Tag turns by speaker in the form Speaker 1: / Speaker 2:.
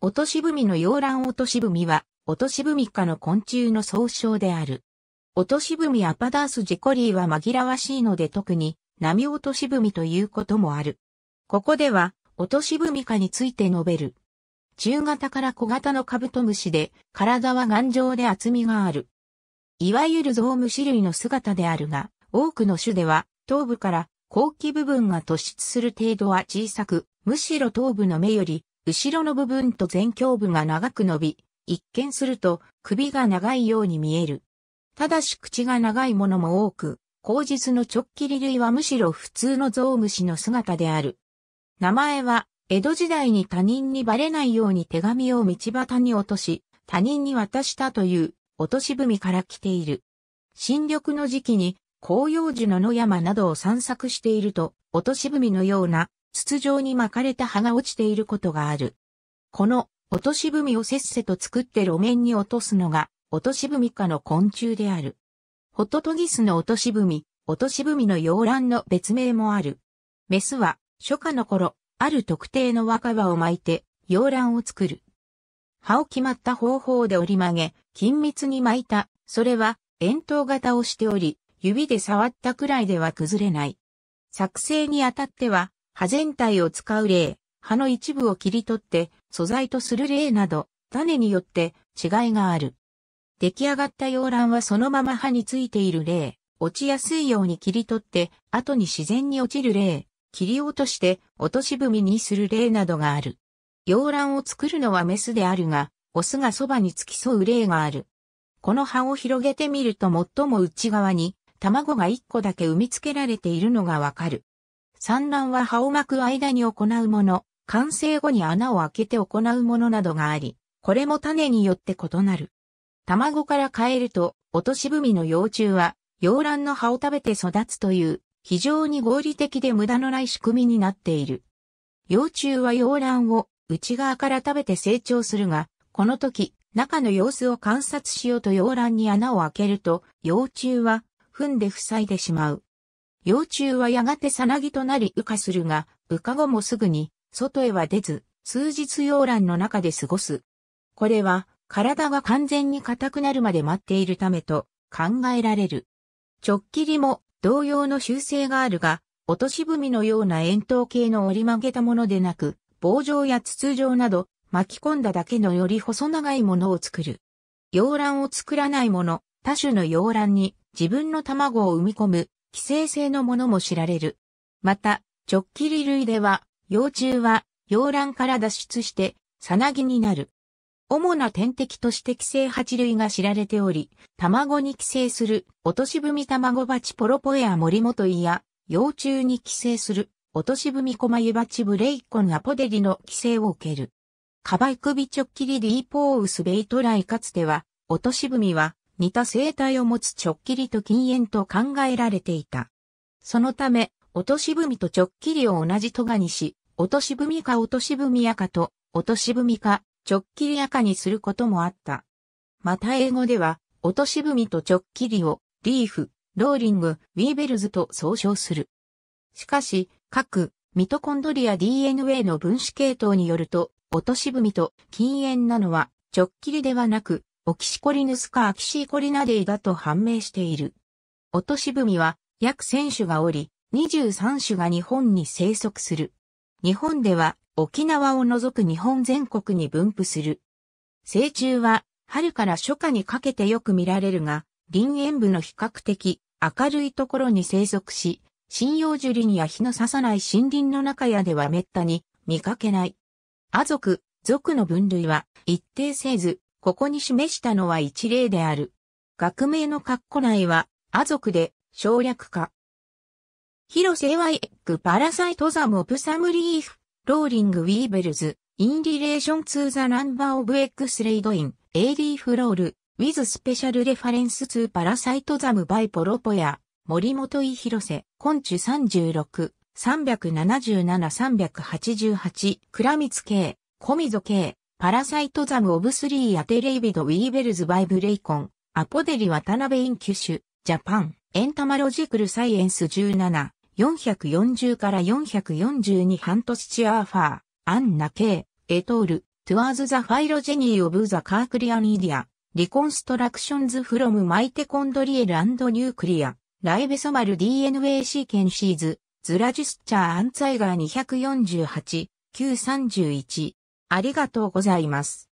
Speaker 1: 落とし踏みの洋蘭落とし踏みは、落とし踏み科の昆虫の総称である。落とし踏みアパダースジコリーは紛らわしいので特に、波落とし踏みということもある。ここでは、落とし踏み科について述べる。中型から小型のカブトムシで、体は頑丈で厚みがある。いわゆるゾウムシ類の姿であるが、多くの種では、頭部から後期部分が突出する程度は小さく、むしろ頭部の目より後ろの部分と前胸部が長く伸び、一見すると首が長いように見える。ただし口が長いものも多く、口実の直切類はむしろ普通のゾウムシの姿である。名前は、江戸時代に他人にバレないように手紙を道端に落とし、他人に渡したという落とし文から来ている。新緑の時期に広葉樹の野山などを散策していると、落とし文のような筒状に巻かれた葉が落ちていることがある。この落とし踏みをせっせと作って路面に落とすのが落とし踏み科の昆虫である。ホトトギスの落とし踏み、落とし踏みの洋卵の別名もある。メスは初夏の頃、ある特定の若葉を巻いて洋卵を作る。葉を決まった方法で折り曲げ、緊密に巻いた、それは円筒型をしており、指で触ったくらいでは崩れない。作成にあたっては、葉全体を使う例、葉の一部を切り取って素材とする例など、種によって違いがある。出来上がった洋蘭はそのまま葉についている例、落ちやすいように切り取って後に自然に落ちる例、切り落として落とし踏みにする例などがある。洋蘭を作るのはメスであるが、オスがそばに付き添う例がある。この葉を広げてみると最も内側に卵が1個だけ産み付けられているのがわかる。産卵は葉を巻く間に行うもの、完成後に穴を開けて行うものなどがあり、これも種によって異なる。卵から変えると、落とし踏の幼虫は、洋卵の葉を食べて育つという、非常に合理的で無駄のない仕組みになっている。幼虫は洋卵を内側から食べて成長するが、この時、中の様子を観察しようと洋卵に穴を開けると、幼虫は、踏んで塞いでしまう。幼虫はやがてさなぎとなり羽化するが、羽化後もすぐに、外へは出ず、数日溶卵の中で過ごす。これは、体が完全に硬くなるまで待っているためと考えられる。ちょっきりも同様の習性があるが、落とし踏みのような円筒形の折り曲げたものでなく、棒状や筒状など巻き込んだだけのより細長いものを作る。溶卵を作らないもの、多種の溶卵に自分の卵を産み込む寄生性のものも知られる。また、チョッキリ類では、幼虫は、洋卵から脱出して、さなぎになる。主な天敵として寄生蜂類が知られており、卵に寄生する、落とし踏み卵蜂ポロポエアモリモトイや、幼虫に寄生する、落とし踏コマユバチブレイコンアポデリの寄生を受ける。カバイクビチョッキリディーポーウスベイトライかつては、落とし踏みは、似た生態を持つ直切りと禁煙と考えられていた。そのため、落とし踏みと直切りを同じトガにし、落とし踏みか落とし踏み赤と、落とし踏みか直切り赤にすることもあった。また英語では、落とし踏みと直切りを、リーフ、ローリング、ウィーベルズと総称する。しかし、各、ミトコンドリア DNA の分子系統によると、落とし踏みと禁煙なのは直切りではなく、オキシコリヌスかアキシーコリナデイだと判明している。とし踏みは約1000種がおり、23種が日本に生息する。日本では沖縄を除く日本全国に分布する。成虫は春から初夏にかけてよく見られるが、林園部の比較的明るいところに生息し、針葉樹林や日の刺さない森林の中やでは滅多に見かけない。ア族、族の分類は一定せず、ここに示したのは一例である。学名の括弧内は、ア族で、省略化。広瀬イエックパラサイトザモプサムリーフ、ローリングウィーベルズ、インリレーションツーザナンバーオブエックスレイドイン、エイリーフロール、ウィズスペシャルレファレンスツーパラサイトザムバイポロポヤ、森本井広瀬、コンチュ36、377-388、倉光系、コミゾ系、パラサイトザムオブスリーアテレイビドウィーベルズバイブレイコン、アポデリ渡辺インキュシュ、ジャパン、エンタマロジクルサイエンス17、440から442ハントスチアーファー、アンナ・ケイ、エトール、トゥアーズ・ザ・ファイロジェニー・オブ・ザ・カークリアン・イディア、リコンストラクションズ・フロム・マイテコンドリエル・アンド・ニュークリア、ライベソマル DNA シーケンシーズ、ズラジスチャー・アンツァイガー248、931、ありがとうございます。